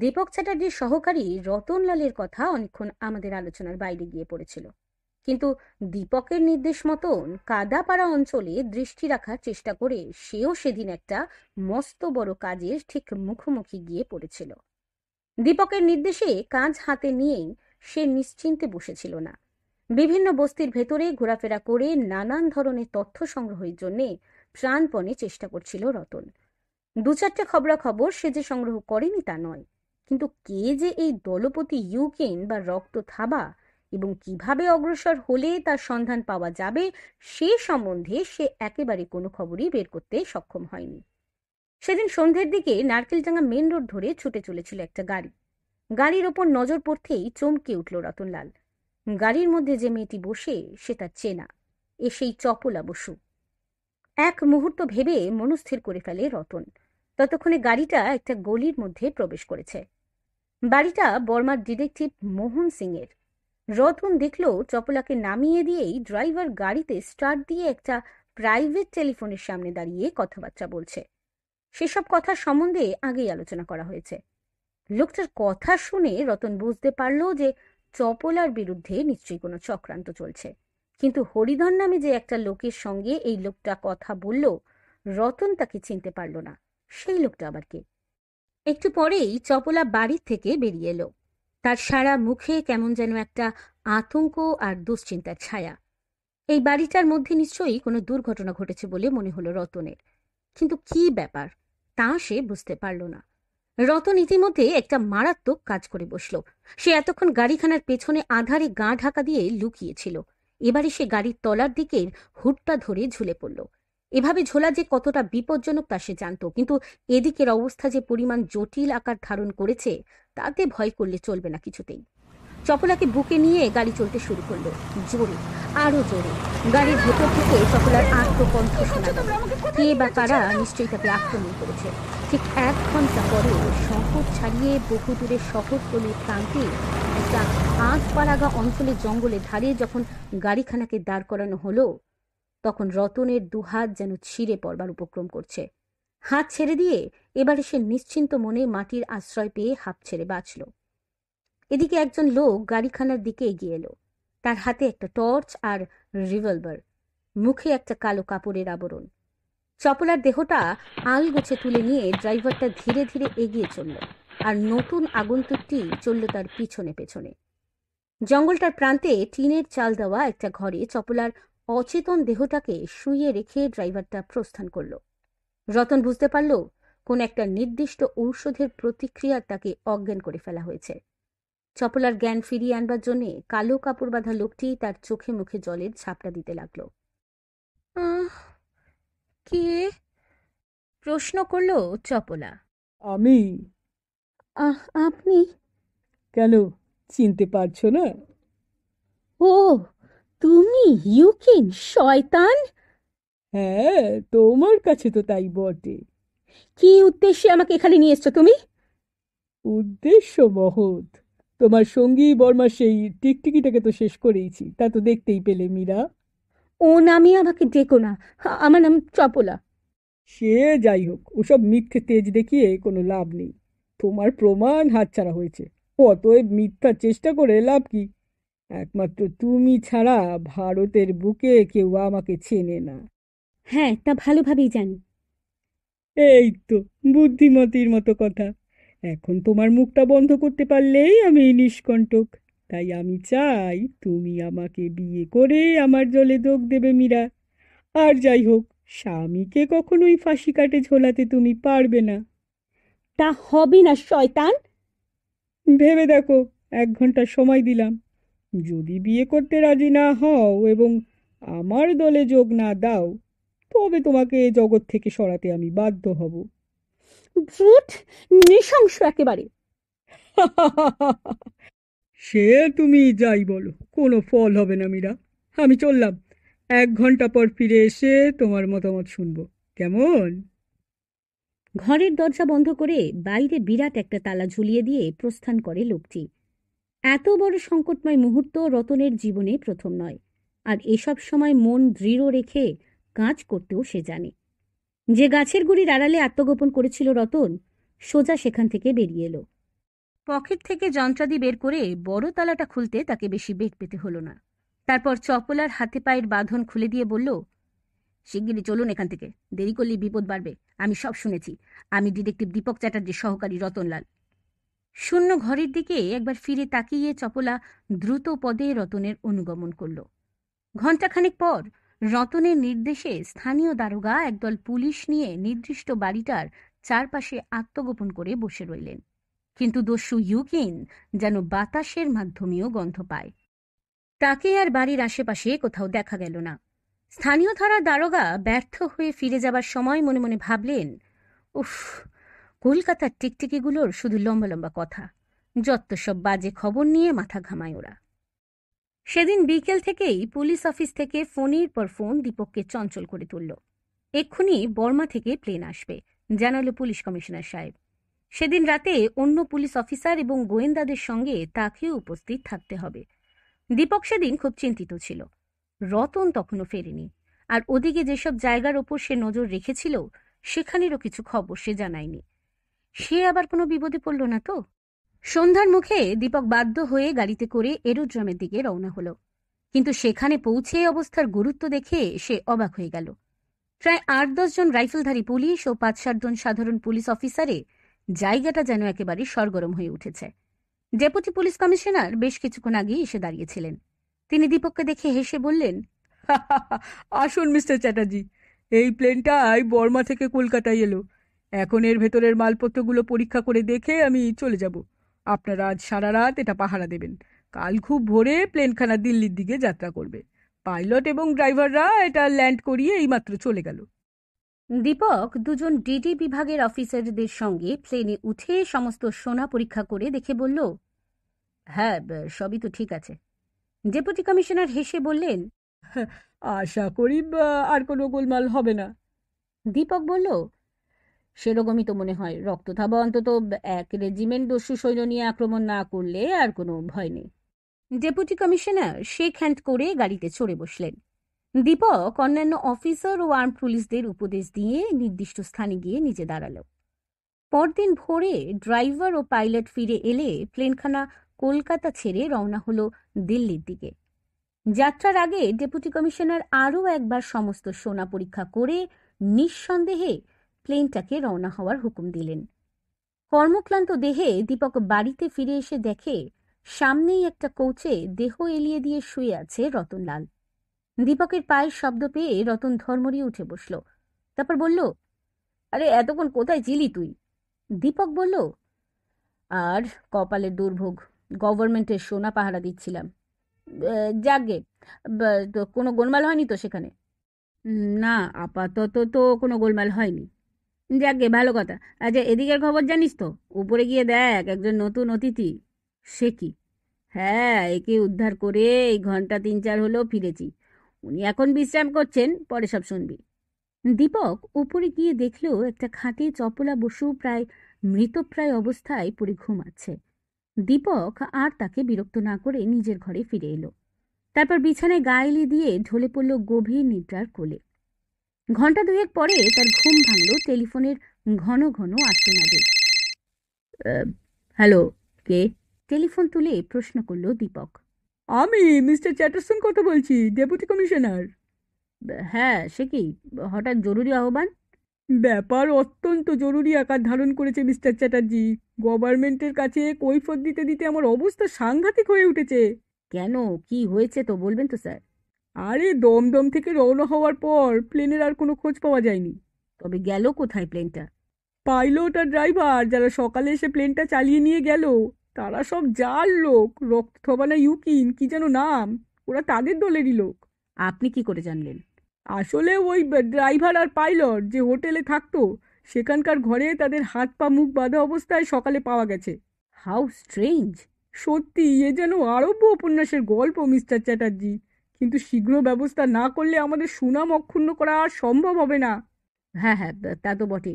দীপক চ্যাটার্জির সহকারী রতনলালের কথা অনেকক্ষণ আমাদের আলোচনার বাইরে গিয়ে পড়েছিল কিন্তু দীপকের নির্দেশ মতন কাদাপাড়া অঞ্চলে দৃষ্টি রাখার চেষ্টা করে সেও সেদিন একটা মস্ত বড় কাজের ঠিক মুখোমুখি গিয়ে পড়েছিল দীপকের নির্দেশে কাজ হাতে নিয়েই সে নিশ্চিন্তে বসেছিল না বিভিন্ন বস্তির ভেতরে ঘোরাফেরা করে নানান ধরনের তথ্য সংগ্রহের জন্যে প্রাণপণে চেষ্টা করছিল রতন দু চারটে খবরাখবর সে যে সংগ্রহ করেনি তা নয় কিন্তু কে যে এই দলপতি ইউকেন বা রক্ত থাবা এবং কিভাবে অগ্রসর হলে তার সন্ধান পাওয়া যাবে সে সম্বন্ধে সে একেবারে কোনো খবরই বের করতে সক্ষম হয়নি সেদিন সন্ধ্যের দিকে নারকেলডাঙ্গা মেন রোড ধরে ছুটে চলেছিল একটা গাড়ি গাড়ির ওপর নজর পড়তেই চমকে উঠল রতনলাল গাড়ির মধ্যে যে মেয়েটি বসে সে তার চেনা এ সেই চপলা বসু এক মুহূর্ত ভেবে মনস্থির করে ফেলে রতন ততক্ষণে গাড়িটা একটা গলির মধ্যে প্রবেশ করেছে বাড়িটা বর্মার ডিটেকটিভ মোহন সিং এর রতন দেখল চপলাকে নামিয়ে দিয়েই ড্রাইভার গাড়িতে স্টার্ট দিয়ে একটা প্রাইভেট টেলিফোনের সামনে দাঁড়িয়ে কথাবার্তা বলছে সেসব কথা সম্বন্ধে আগেই আলোচনা করা হয়েছে লোকটার কথা শুনে রতন বুঝতে পারল যে চপলার বিরুদ্ধে নিশ্চয়ই কোনো চক্রান্ত চলছে কিন্তু হরিধন নামে যে একটা লোকের সঙ্গে এই লোকটা কথা বলল রতন তাকে চিনতে পারল না সেই লোকটা আবার কে একটু পরেই চপলা বাড়ির থেকে বেরিয়ে এলো তার সারা মুখে কেমন যেন একটা আতঙ্ক আর দুশ্চিন্তার ছায়া এই বাড়িটার মধ্যে নিশ্চয়ই কোনো দুর্ঘটনা ঘটেছে বলে মনে হলো রতনের কিন্তু কি ব্যাপার তা সে বুঝতে পারল না রতন ইতিমধ্যে একটা মারাত্মক কাজ করে বসল সে এতক্ষণ গাড়িখানার পেছনে আধারে গা ঢাকা দিয়ে লুকিয়েছিল এবারে সে গাড়ির তলার দিকের হুটটা ধরে ঝুলে পড়ল এভাবে ঝোলা যে কতটা বিপজ্জনক তা সে জানত কিন্তু এদিকের অবস্থা যে পরিমাণ জটিল আকার ধারণ করেছে তাতে ভয় করলে চলবে না কিছুতেই চপলাকে বুকে নিয়ে গাড়ি চলতে শুরু করলো জোরে আরো জোরে গাড়ির ভেতর থেকে চপলার আত্মকণ্ঠ শোনা কে বা কারা নিশ্চয়ই তাকে আক্রমণ করেছে ঠিক এক ঘন্টা পরে শহর ছাড়িয়ে বহু দূরে শহরতলির প্রান্তে একটা আঁচপাড়াগা অঞ্চলের জঙ্গলে ধারে যখন গাড়িখানাকে দাঁড় করানো হলো তখন রতনের দুহাত যেন ছিঁড়ে পড়বার উপক্রম করছে হাত ছেড়ে দিয়ে এবারে সে নিশ্চিন্ত মনে মাটির আশ্রয় পেয়ে হাঁপ ছেড়ে বাঁচল এদিকে একজন লোক গাড়িখানার দিকে এগিয়ে এলো তার হাতে একটা টর্চ আর রিভলভার মুখে একটা কালো কাপড়ের আবরণ চপলার দেহটা আল গোছে তুলে নিয়ে ড্রাইভারটা ধীরে ধীরে এগিয়ে চলল আর নতুন আগন্তুকটি চলল তার পিছনে পেছনে জঙ্গলটার প্রান্তে টিনের চাল দেওয়া একটা ঘরে চপলার অচেতন দেহটাকে শুয়ে রেখে ড্রাইভারটা প্রস্থান করল রতন বুঝতে পারল কোন একটা নির্দিষ্ট ঔষধের প্রতিক্রিয়া তাকে অজ্ঞান করে ফেলা হয়েছে চপলার জ্ঞান ফিরিয়ে আনবার জন্যে কালো কাপড় বাঁধা লোকটি তার চোখে মুখে জলের ঝাপটা দিতে লাগল কে প্রশ্ন করল চপলা আমি আহ আপনি কেন চিনতে পারছো না ও তুমি ইউকিন শয়তান হ্যাঁ তোমার কাছে তো তাই বটে কি উদ্দেশ্যে আমাকে এখানে নিয়ে এসছো তুমি উদ্দেশ্য মহৎ তোমার সঙ্গী বর্মা সেই টিকটিকিটাকে তো শেষ করেইছি তা তো দেখতেই পেলে মীরা ও নামে আমাকে ডেকো না আমার নাম চপলা সে যাই হোক ওসব মিথ্যে তেজ দেখিয়ে কোনো লাভ নেই তোমার প্রমাণ হাতছাড়া হয়েছে অতএব মিথ্যা চেষ্টা করে লাভ কি একমাত্র তুমি ছাড়া ভারতের বুকে কেউ আমাকে চেনে না হ্যাঁ তা ভালোভাবেই জানি এই তো বুদ্ধিমতির মতো কথা এখন তোমার মুখটা বন্ধ করতে পারলেই আমি নিষ্কণ্টক তাই আমি চাই তুমি আমাকে বিয়ে করে আমার জলে যোগ দেবে মীরা আর যাই হোক স্বামীকে কখনোই ফাঁসি কাটে ঝোলাতে তুমি পারবে না তা হবে না শয়তান ভেবে দেখো এক ঘন্টা সময় দিলাম যদি বিয়ে করতে রাজি না হও এবং আমার দলে যোগ না দাও তবে তোমাকে এ জগৎ থেকে সরাতে আমি বাধ্য হব নৃশংস একেবারে (laughs) সে তুমি যাই বলো কোনো ফল হবে না মীরা আমি চললাম এক ঘন্টা পর ফিরে এসে তোমার মতামত শুনবো কেমন ঘরের দরজা বন্ধ করে বাইরে বিরাট একটা তালা ঝুলিয়ে দিয়ে প্রস্থান করে লোকটি এত বড় সংকটময় মুহূর্ত রতনের জীবনে প্রথম নয় আর এসব সময় মন দৃঢ় রেখে কাজ করতেও সে জানে যে গাছের গুড়ির আড়ালে আত্মগোপন করেছিল রতন সোজা সেখান থেকে বেরিয়ে এলো পকেট থেকে যন্ত্রাদি বের করে বড় তালাটা খুলতে তাকে বেশি বেগ পেতে হল না তারপর চপলার হাতে পায়ের বাঁধন খুলে দিয়ে বলল শিগগিরি চলুন এখান থেকে দেরি করলে বিপদ বাড়বে আমি সব শুনেছি আমি ডিটেকটিভ দীপক চ্যাটার্জির সহকারী রতনলাল শূন্য ঘরের দিকে একবার ফিরে তাকিয়ে চপলা দ্রুত পদে রতনের অনুগমন করল ঘণ্টাখানেক পর রতনের নির্দেশে স্থানীয় দারোগা একদল পুলিশ নিয়ে নির্দিষ্ট বাড়িটার চারপাশে আত্মগোপন করে বসে রইলেন কিন্তু দস্যু ইউকিন যেন বাতাসের মাধ্যমেও গন্ধ পায় তাকে আর বাড়ির আশেপাশে কোথাও দেখা গেল না স্থানীয় ধারার দারোগা ব্যর্থ হয়ে ফিরে যাবার সময় মনে মনে ভাবলেন উফ কলকাতার টিকটিকিগুলোর শুধু লম্বা লম্বা কথা যত সব বাজে খবর নিয়ে মাথা ঘামায় ওরা সেদিন বিকেল থেকেই পুলিশ অফিস থেকে ফোনের পর ফোন দীপককে চঞ্চল করে তুলল এক্ষুনি বর্মা থেকে প্লেন আসবে জানালো পুলিশ কমিশনার সাহেব সেদিন রাতে অন্য পুলিশ অফিসার এবং গোয়েন্দাদের সঙ্গে তাকেও উপস্থিত থাকতে হবে দীপক সেদিন খুব চিন্তিত ছিল রতন তখনও ফেরেনি আর ওদিকে যেসব জায়গার ওপর সে নজর রেখেছিল সেখানেরও কিছু খবর সে জানায়নি সে আবার কোনো বিপদে পড়ল না তো সন্ধ্যার মুখে দীপক বাধ্য হয়ে গাড়িতে করে এরোড্রামের দিকে রওনা হলো কিন্তু সেখানে পৌঁছে অবস্থার গুরুত্ব দেখে সে অবাক হয়ে গেল প্রায় আট দশজন রাইফেলধারী পুলিশ ও পাঁচ সাতজন সাধারণ পুলিশ অফিসারে জায়গাটা যেন একেবারে সরগরম হয়ে উঠেছে ডেপুটি পুলিশ কমিশনার বেশ কিছুক্ষণ আগেই এসে দাঁড়িয়েছিলেন তিনি দীপককে দেখে হেসে বললেন আসুন মিস্টার চ্যাটার্জি এই প্লেনটাই বর্মা থেকে কলকাতায় এলো এখন এর ভেতরের মালপত্রগুলো পরীক্ষা করে দেখে আমি চলে যাব আপনারা আজ সারা রাত এটা পাহারা দেবেন কাল খুব ভোরে প্লেনখানা দিল্লির দিকে যাত্রা করবে পাইলট এবং ড্রাইভাররা এটা ল্যান্ড করিয়ে এইমাত্র চলে গেল দীপক দুজন ডিডি বিভাগের অফিসারদের সঙ্গে প্লেনে উঠে সমস্ত সোনা পরীক্ষা করে দেখে বলল হ্যাঁ সবই তো ঠিক আছে ডেপুটি কমিশনার হেসে বললেন হ্যাঁ, আশা করি আর কোনো গোলমাল হবে না দীপক বলল সেরকমই তো মনে হয় রক্তথাবা অন্তত এক রেজিমেন্ট দস্যু সৈন্য নিয়ে আক্রমণ না করলে আর কোনো ভয় নেই ডেপুটি কমিশনার শেক হ্যান্ড করে গাড়িতে চড়ে বসলেন দীপক অন্যান্য অফিসার ও আর্ম পুলিশদের উপদেশ দিয়ে নির্দিষ্ট স্থানে গিয়ে নিজে দাঁড়াল পরদিন ভোরে ড্রাইভার ও পাইলট ফিরে এলে প্লেনখানা কলকাতা ছেড়ে রওনা হলো দিল্লির দিকে যাত্রার আগে ডেপুটি কমিশনার আরও একবার সমস্ত সোনা পরীক্ষা করে নিঃসন্দেহে প্লেনটাকে রওনা হওয়ার হুকুম দিলেন কর্মক্লান্ত দেহে দীপক বাড়িতে ফিরে এসে দেখে সামনেই একটা কোচে দেহ এলিয়ে দিয়ে শুয়ে আছে রতনলাল দীপকের পায়ের শব্দ পেয়ে রতন ধর্মরিয়ে উঠে বসল তারপর বলল আরে এতক্ষণ কোথায় ছিলি তুই দীপক বলল আর কপালের দুর্ভোগ গভর্নমেন্টের সোনা পাহারা দিচ্ছিলাম যাগে কোনো গোলমাল হয়নি তো সেখানে না আপাতত তো কোনো গোলমাল হয়নি যাকে ভালো কথা আচ্ছা এদিকের খবর জানিস তো উপরে গিয়ে দেখ একজন নতুন অতিথি সে কি হ্যাঁ একে উদ্ধার করে এই ঘন্টা তিন চার হলেও ফিরেছি উনি এখন বিশ্রাম করছেন পরে সব শুনবি দীপক উপরে গিয়ে দেখলেও একটা খাটে চপলা বসু প্রায় মৃতপ্রায় অবস্থায় পড়ে ঘুমাচ্ছে দীপক আর তাকে বিরক্ত না করে নিজের ঘরে ফিরে এলো তারপর বিছানায় গায়েলি দিয়ে ঢলে পড়ল গভীর নিদ্রার কোলে ঘন্টা দুয়েক পরে তার ঘুম ভাঙল টেলিফোনের ঘন ঘন আর্তনাদে হ্যালো কে টেলিফোন তুলে প্রশ্ন করল দীপক আমি মিস্টার চ্যাটারসন কথা বলছি ডেপুটি কমিশনার হ্যাঁ সে কি হঠাৎ জরুরি আহ্বান ব্যাপার অত্যন্ত জরুরি আকার ধারণ করেছে মিস্টার চ্যাটার্জি গভর্নমেন্টের কাছে কৈফত দিতে দিতে আমার অবস্থা সাংঘাতিক হয়ে উঠেছে কেন কি হয়েছে তো বলবেন তো স্যার আরে দমদম থেকে রওনা হওয়ার পর প্লেনের আর কোনো খোঁজ পাওয়া যায়নি তবে গেল কোথায় প্লেনটা পাইলট আর ড্রাইভার যারা সকালে এসে প্লেনটা চালিয়ে নিয়ে গেল তারা সব যার লোক থবানা ইউকিন কি যেন নাম ওরা তাদের দলেরই লোক আপনি কি করে জানলেন আসলে ওই ড্রাইভার আর পাইলট যে হোটেলে থাকতো সেখানকার ঘরে তাদের হাত পা মুখ বাঁধা অবস্থায় সকালে পাওয়া গেছে হাউ স্ট্রেঞ্জ সত্যি এ যেন আরব্য উপন্যাসের গল্প মিস্টার চ্যাটার্জি কিন্তু শীঘ্র ব্যবস্থা না করলে আমাদের সুনাম অক্ষুণ্ণ করা আর সম্ভব হবে না হ্যাঁ হ্যাঁ তা তো বটে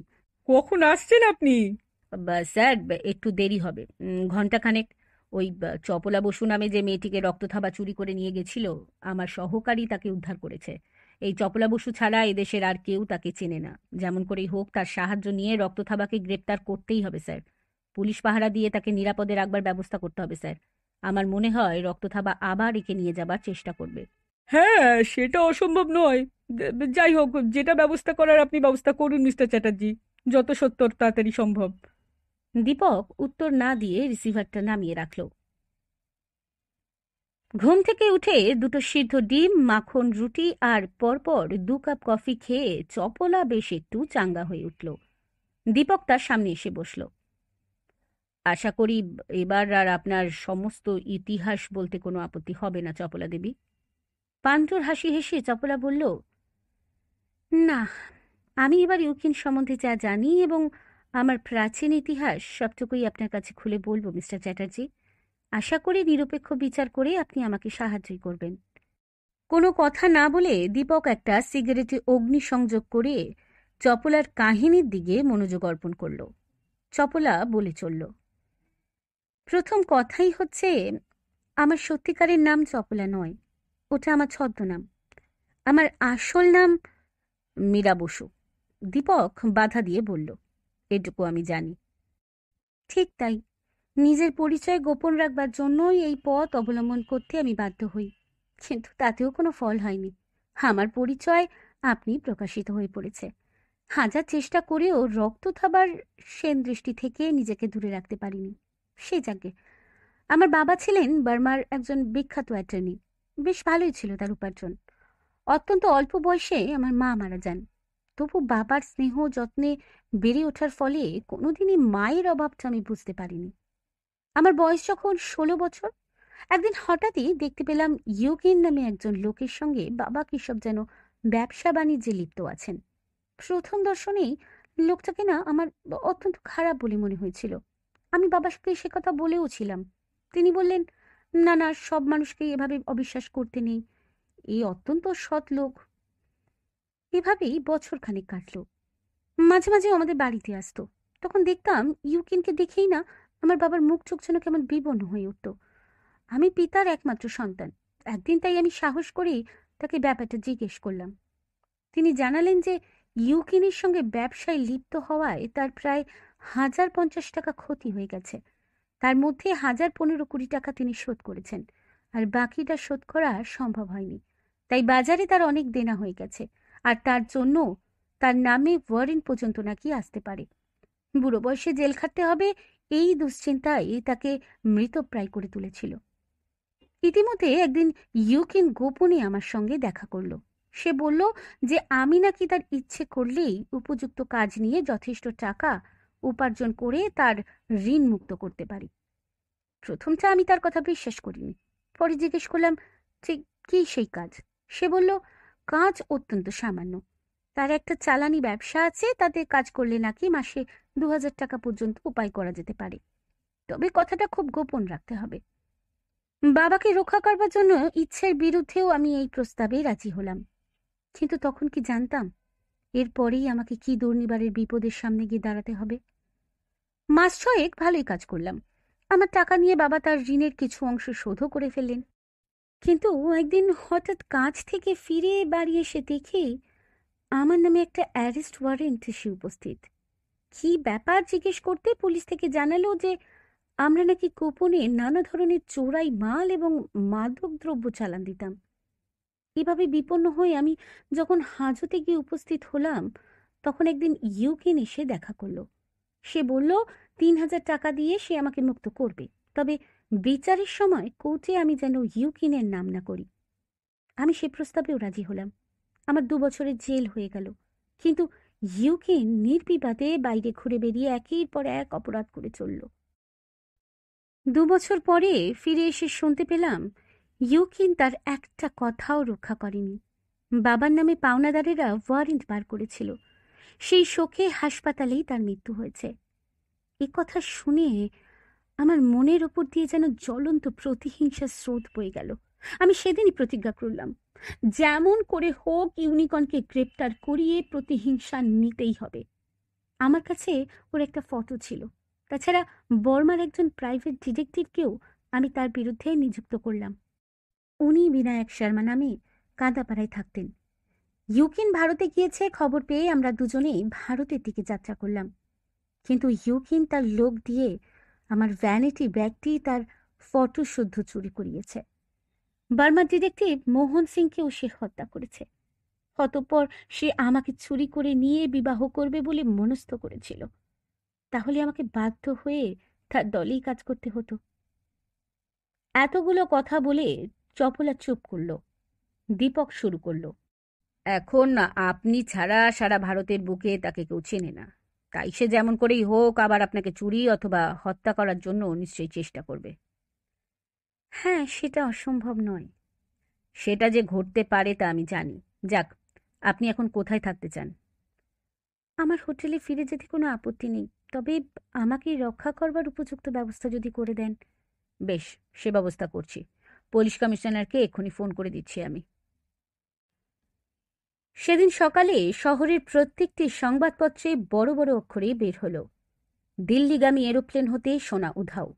কখন আসছেন আপনি স্যার একটু দেরি হবে ঘন্টাখানেক ওই চপলা বসু নামে যে মেয়েটিকে রক্তথাবা চুরি করে নিয়ে গেছিল আমার সহকারী তাকে উদ্ধার করেছে এই চপলা বসু ছাড়া এদেশের আর কেউ তাকে চেনে না যেমন করেই হোক তার সাহায্য নিয়ে রক্তথাবাকে গ্রেপ্তার করতেই হবে স্যার পুলিশ পাহারা দিয়ে তাকে নিরাপদে রাখবার ব্যবস্থা করতে হবে স্যার আমার মনে হয় রক্তথাবা আবার একে নিয়ে যাবার চেষ্টা করবে হ্যাঁ সেটা অসম্ভব নয় যাই হোক যেটা ব্যবস্থা করার আপনি ব্যবস্থা করুন মিস্টার চ্যাটার্জি যত সত্তর তাড়াতাড়ি সম্ভব দীপক উত্তর না দিয়ে রিসিভারটা নামিয়ে রাখল ঘুম থেকে উঠে দুটো সিদ্ধ ডিম মাখন রুটি আর পরপর দু কাপ কফি খেয়ে চপলা বেশ একটু চাঙ্গা হয়ে উঠল দীপক তার সামনে এসে বসলো আশা করি এবার আর আপনার সমস্ত ইতিহাস বলতে কোনো আপত্তি হবে না চপলা দেবী পান্তর হাসি হেসে চপলা বলল না আমি এবার ইউকিন সম্বন্ধে যা জানি এবং আমার প্রাচীন ইতিহাস সবটুকুই আপনার কাছে খুলে বলবো মিস্টার চ্যাটার্জি আশা করি নিরপেক্ষ বিচার করে আপনি আমাকে সাহায্যই করবেন কোনো কথা না বলে দীপক একটা সিগারেটে অগ্নি সংযোগ করে চপলার কাহিনীর দিকে মনোযোগ অর্পণ করল চপলা বলে চলল প্রথম কথাই হচ্ছে আমার সত্যিকারের নাম চপলা নয় ওটা আমার ছদ্মনাম আমার আসল নাম মীরা বসু দীপক বাধা দিয়ে বলল এটুকু আমি জানি ঠিক তাই নিজের পরিচয় গোপন রাখবার জন্যই এই পথ অবলম্বন করতে আমি বাধ্য হই কিন্তু তাতেও কোনো ফল হয়নি আমার পরিচয় আপনি প্রকাশিত হয়ে পড়েছে হাজার চেষ্টা করেও রক্ত থাবার সেন দৃষ্টি থেকে নিজেকে দূরে রাখতে পারিনি সে যাকে আমার বাবা ছিলেন বার্মার একজন বিখ্যাত অ্যাটর্নি বেশ ভালোই ছিল তার উপার্জন অত্যন্ত অল্প বয়সে আমার মা মারা যান তবু বাবার স্নেহ যত্নে বেড়ে ওঠার ফলে কোনোদিনই মায়ের অভাবটা আমি বুঝতে পারিনি আমার বয়স যখন ষোলো বছর একদিন হঠাৎই দেখতে পেলাম ইয়োগেন নামে একজন লোকের সঙ্গে বাবা কৃষক যেন ব্যবসা বাণিজ্যে লিপ্ত আছেন প্রথম দর্শনেই লোকটাকে না আমার অত্যন্ত খারাপ বলে মনে হয়েছিল আমি বাবার সাথে সে কথা বলেও ছিলাম তিনি বললেন না না সব মানুষকে এভাবে অবিশ্বাস করতে নেই এই অত্যন্ত সৎ লোক এভাবেই বছর খানেক কাটল মাঝে মাঝে আমাদের বাড়িতে আসতো তখন দেখতাম ইউকিনকে দেখেই না আমার বাবার মুখ চোখ যেন কেমন বিবর্ণ হয়ে উঠত আমি পিতার একমাত্র সন্তান একদিন তাই আমি সাহস করে তাকে ব্যাপারটা জিজ্ঞেস করলাম তিনি জানালেন যে ইউকিনের সঙ্গে ব্যবসায় লিপ্ত হওয়ায় তার প্রায় হাজার পঞ্চাশ টাকা ক্ষতি হয়ে গেছে তার মধ্যে হাজার পনেরো কুড়ি টাকা তিনি শোধ করেছেন আর বাকিটা শোধ করা সম্ভব হয়নি তাই বাজারে তার অনেক দেনা হয়ে গেছে আর তার জন্য তার নামে ওয়ারেন্ট পর্যন্ত নাকি আসতে পারে বুড়ো বয়সে জেল খাটতে হবে এই দুশ্চিন্তাই তাকে মৃতপ্রায় করে তুলেছিল ইতিমধ্যে একদিন ইউকিন গোপনে আমার সঙ্গে দেখা করলো সে বলল যে আমি নাকি তার ইচ্ছে করলেই উপযুক্ত কাজ নিয়ে যথেষ্ট টাকা উপার্জন করে তার ঋণ মুক্ত করতে পারি প্রথমটা আমি তার কথা বিশ্বাস করিনি পরে জিজ্ঞেস করলাম যে কী সেই কাজ সে বলল কাজ অত্যন্ত সামান্য তার একটা চালানি ব্যবসা আছে তাতে কাজ করলে নাকি মাসে দু হাজার টাকা পর্যন্ত উপায় করা যেতে পারে তবে কথাটা খুব গোপন রাখতে হবে বাবাকে রক্ষা করবার জন্য ইচ্ছের বিরুদ্ধেও আমি এই প্রস্তাবে রাজি হলাম কিন্তু তখন কি জানতাম এরপরেই আমাকে কি দুর্নিবারের বিপদের সামনে গিয়ে দাঁড়াতে হবে মাস ছয়েক ভালোই কাজ করলাম আমার টাকা নিয়ে বাবা তার ঋণের কিছু অংশ শোধও করে ফেললেন কিন্তু একদিন হঠাৎ কাজ থেকে ফিরে বাড়ি এসে দেখি আমার নামে একটা অ্যারেস্ট ওয়ারেন্ট এসে উপস্থিত কি ব্যাপার জিজ্ঞেস করতে পুলিশ থেকে জানালো যে আমরা নাকি কোপনে নানা ধরনের চোরাই মাল এবং মাদক দ্রব্য চালান দিতাম এভাবে বিপন্ন হয়ে আমি যখন হাজতে গিয়ে উপস্থিত হলাম তখন একদিন ইউকেন এসে দেখা করলো সে বলল তিন হাজার টাকা দিয়ে সে আমাকে মুক্ত করবে তবে বিচারের সময় কোর্টে আমি যেন ইউকিনের নাম না করি আমি সে প্রস্তাবেও রাজি হলাম আমার দু বছরের জেল হয়ে গেল কিন্তু ইউকেন নির্বিবাদে বাইরে ঘুরে বেরিয়ে একের পর এক অপরাধ করে চলল দু বছর পরে ফিরে এসে শুনতে পেলাম ইউকিন তার একটা কথাও রক্ষা করেনি বাবার নামে পাওনাদারেরা ওয়ারেন্ট বার করেছিল সেই শোকে হাসপাতালেই তার মৃত্যু হয়েছে এ কথা শুনে আমার মনের ওপর দিয়ে যেন জ্বলন্ত প্রতিহিংসার স্রোত বয়ে গেল আমি সেদিনই প্রতিজ্ঞা করলাম যেমন করে হোক ইউনিকনকে গ্রেপ্তার করিয়ে প্রতিহিংসা নিতেই হবে আমার কাছে ওর একটা ফটো ছিল তাছাড়া বর্মার একজন প্রাইভেট ডিটেকটিভকেও আমি তার বিরুদ্ধে নিযুক্ত করলাম উনি বিনায়ক শর্মা নামে কাঁদাপাড়ায় থাকতেন ইউকিন ভারতে গিয়েছে খবর পেয়ে আমরা দুজনেই ভারতের দিকে যাত্রা করলাম কিন্তু ইউকিন তার লোক দিয়ে আমার ভ্যানিটি ব্যাগটি তার ফটো শুদ্ধ চুরি করিয়েছে বার্মার ডিটেকটিভ মোহন সিংকেও সে হত্যা করেছে অতঃপর সে আমাকে চুরি করে নিয়ে বিবাহ করবে বলে মনস্থ করেছিল তাহলে আমাকে বাধ্য হয়ে তার দলেই কাজ করতে হতো এতগুলো কথা বলে চপলা চুপ করল দীপক শুরু করল এখন আপনি ছাড়া সারা ভারতের বুকে তাকে কেউ চেনে না তাই সে যেমন করেই হোক আবার আপনাকে চুরি অথবা হত্যা করার জন্য নিশ্চয়ই চেষ্টা করবে হ্যাঁ সেটা অসম্ভব নয় সেটা যে ঘটতে পারে তা আমি জানি যাক আপনি এখন কোথায় থাকতে চান আমার হোটেলে ফিরে যেতে কোনো আপত্তি নেই তবে আমাকে রক্ষা করবার উপযুক্ত ব্যবস্থা যদি করে দেন বেশ সে ব্যবস্থা করছি পুলিশ কমিশনারকে এক্ষুনি ফোন করে দিচ্ছি আমি সেদিন সকালে শহরের প্রত্যেকটি সংবাদপত্রে বড় বড় অক্ষরে বের হল দিল্লিগামী এরোপ্লেন হতে সোনা উধাও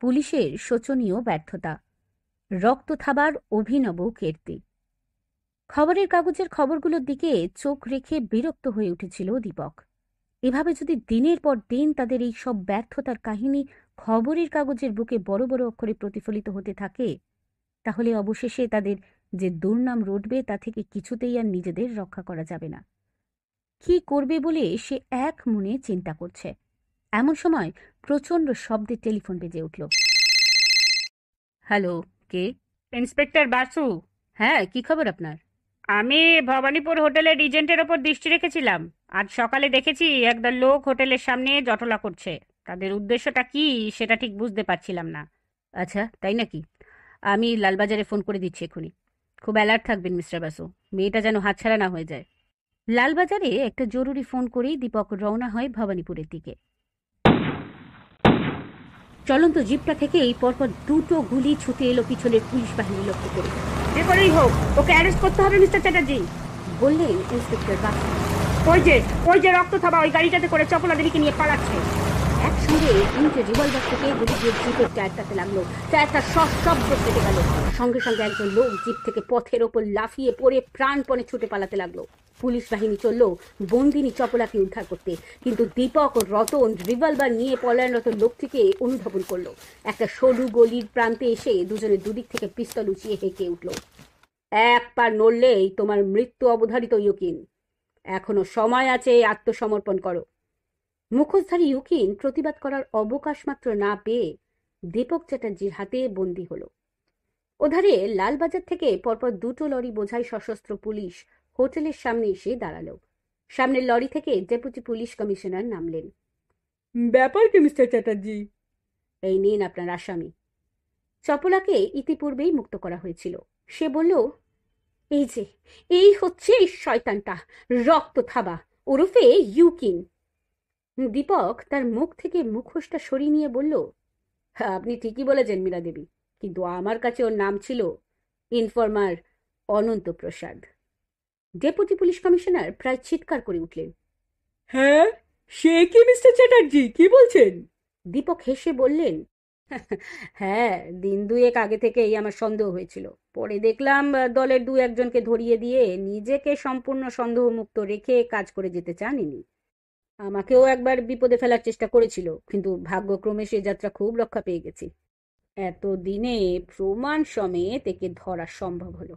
পুলিশের শোচনীয় ব্যর্থতা রক্ত থাবার অভিনব কীর্তি খবরের কাগজের খবরগুলোর দিকে চোখ রেখে বিরক্ত হয়ে উঠেছিল দীপক এভাবে যদি দিনের পর দিন তাদের এই সব ব্যর্থতার কাহিনী খবরের কাগজের বুকে বড় বড় অক্ষরে প্রতিফলিত হতে থাকে তাহলে অবশেষে তাদের যে দুর্নাম রটবে তা থেকে কিছুতেই আর নিজেদের রক্ষা করা যাবে না কি করবে বলে সে এক মনে চিন্তা করছে এমন সময় প্রচণ্ড শব্দে টেলিফোন বেজে উঠল হ্যালো কে ইন্সপেক্টর বাসু হ্যাঁ কি খবর আপনার আমি ভবানীপুর হোটেলের এজেন্টের ওপর দৃষ্টি রেখেছিলাম আজ সকালে দেখেছি একদল লোক হোটেলের সামনে জটলা করছে তাদের উদ্দেশ্যটা কি সেটা ঠিক বুঝতে পারছিলাম না আচ্ছা তাই নাকি আমি লালবাজারে ফোন করে দিচ্ছি এখনই খুব অ্যালার্ট থাকবেন মিস্টার বাসু মেয়েটা যেন হাতছাড়া না হয়ে যায় লালবাজারে একটা জরুরি ফোন করেই দীপক রওনা হয় ভবানীপুরের দিকে চলন্ত জিপটা থেকে এই পরপর দুটো গুলি ছুটে এলো পিছনের পুলিশ বাহিনী লক্ষ্য করে যে করেই হোক ওকে অ্যারেস্ট করতে হবে মিস্টার চ্যাটার্জি বললেন ইন্সপেক্টর বাসু ওই যে ওই যে রক্ত থাবা ওই গাড়িটাতে করে চপলাদেরকে নিয়ে পালাচ্ছে একসঙ্গে তিনটে রিভলভার থেকে গুলি দিয়ে জিপের টায়ার তাতে লাগলো টায়ারটা সশব্দ ফেটে গেল সঙ্গে সঙ্গে একজন লোক জিপ থেকে পথের ওপর লাফিয়ে পড়ে প্রাণপণে ছুটে পালাতে লাগলো পুলিশ বাহিনী চললো বন্দিনী চপলাকে উদ্ধার করতে কিন্তু দীপক ও রতন রিভলভার নিয়ে পলায়নরত লোকটিকে অনুধাবন করলো একটা সরু গলির প্রান্তে এসে দুজনে দুদিক থেকে পিস্তল উঁচিয়ে হেঁকে উঠল এক পা নড়লেই তোমার মৃত্যু অবধারিত ইয়কিন এখনো সময় আছে আত্মসমর্পণ করো মুখোশধারী ইউকিন প্রতিবাদ করার অবকাশ মাত্র না পেয়ে দীপক চ্যাটার্জির হাতে বন্দী হল ওধারে লালবাজার থেকে পরপর দুটো লরি বোঝাই সশস্ত্র পুলিশ হোটেলের সামনে এসে দাঁড়ালো সামনের লরি থেকে ডেপুটি পুলিশ কমিশনার নামলেন ব্যাপার কি মিস্টার চ্যাটার্জি এই নিন আপনার আসামি চপলাকে ইতিপূর্বেই মুক্ত করা হয়েছিল সে বলল এই যে এই হচ্ছে এই শয়তানটা রক্ত থাবা ওরফে ইউকিন দীপক তার মুখ থেকে মুখোশটা সরিয়ে নিয়ে বলল আপনি ঠিকই বলেছেন মীরা দেবী কিন্তু আমার কাছে ওর নাম ছিল informer Ananta Prasad deputy police commissioner প্রায় চিৎকার করে উঠলেন হ্যাঁ সে কি মিস্টার চ্যাটার্জি কি বলছেন দীপক হেসে বললেন হ্যাঁ দিন দুয়েক আগে থেকেই আমার সন্দেহ হয়েছিল পরে দেখলাম দলের দু একজনকে ধরিয়ে দিয়ে নিজেকে সম্পূর্ণ সন্দেহমুক্ত রেখে কাজ করে যেতে চান ইনি আমাকেও একবার বিপদে ফেলার চেষ্টা করেছিল কিন্তু ভাগ্যক্রমে সে যাত্রা খুব রক্ষা পেয়ে গেছি এতদিনে প্রমাণ সমেত একে ধরা সম্ভব হলো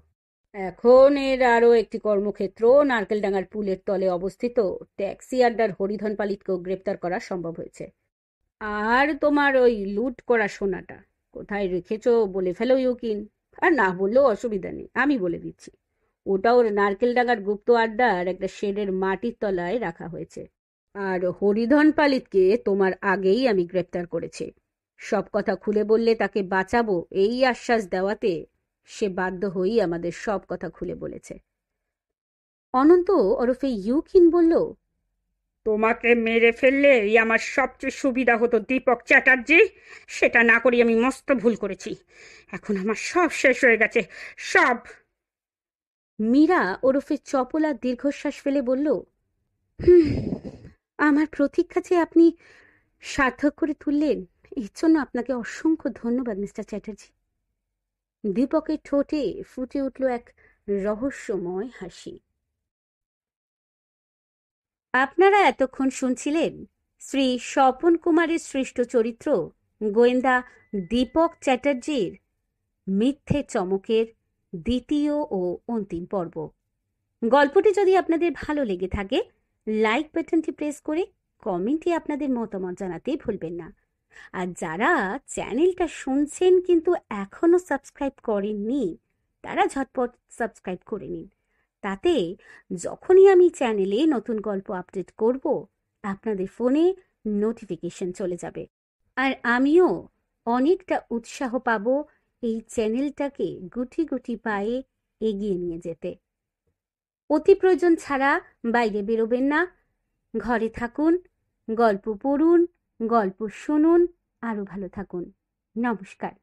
এখন এর আরও একটি কর্মক্ষেত্র নারকেলডাঙ্গার পুলের তলে অবস্থিত ট্যাক্সি আড্ডার হরিধন পালিতকেও গ্রেপ্তার করা সম্ভব হয়েছে আর তোমার ওই লুট করা সোনাটা কোথায় রেখেছ বলে ফেলো ইউকিন আর না বললেও অসুবিধা নেই আমি বলে দিচ্ছি ওটা ওর নারকেলডাঙ্গার গুপ্ত আড্ডার একটা শেডের মাটির তলায় রাখা হয়েছে আর হরিধন পালিতকে তোমার আগেই আমি গ্রেপ্তার করেছি সব কথা খুলে বললে তাকে বাঁচাবো এই আশ্বাস দেওয়াতে সে বাধ্য হয়েই আমাদের সব কথা খুলে বলেছে অনন্ত ওরফে ইউকিন বলল তোমাকে মেরে ফেললে এই আমার সবচেয়ে সুবিধা হতো দীপক চ্যাটার্জি সেটা না করি আমি মস্ত ভুল করেছি এখন আমার সব শেষ হয়ে গেছে সব মীরা ওরফে চপলা দীর্ঘশ্বাস ফেলে বলল আমার প্রতীক্ষা যে আপনি সার্থক করে তুললেন এর জন্য আপনাকে অসংখ্য ধন্যবাদ মিস্টার চ্যাটার্জি দীপকের ঠোঁটে ফুটে উঠল এক রহস্যময় হাসি আপনারা এতক্ষণ শুনছিলেন শ্রী স্বপন কুমারের সৃষ্ট চরিত্র গোয়েন্দা দীপক চ্যাটার্জির মিথ্যে চমকের দ্বিতীয় ও অন্তিম পর্ব গল্পটি যদি আপনাদের ভালো লেগে থাকে লাইক বাটনটি প্রেস করে কমেন্টে আপনাদের মতামত জানাতে ভুলবেন না আর যারা চ্যানেলটা শুনছেন কিন্তু এখনও সাবস্ক্রাইব করেননি তারা ঝটপট সাবস্ক্রাইব করে নিন তাতে যখনই আমি চ্যানেলে নতুন গল্প আপডেট করব আপনাদের ফোনে নোটিফিকেশন চলে যাবে আর আমিও অনেকটা উৎসাহ পাব এই চ্যানেলটাকে গুটি গুটি পায়ে এগিয়ে নিয়ে যেতে অতি প্রয়োজন ছাড়া বাইরে বেরোবেন না ঘরে থাকুন গল্প পড়ুন গল্প শুনুন আরও ভালো থাকুন নমস্কার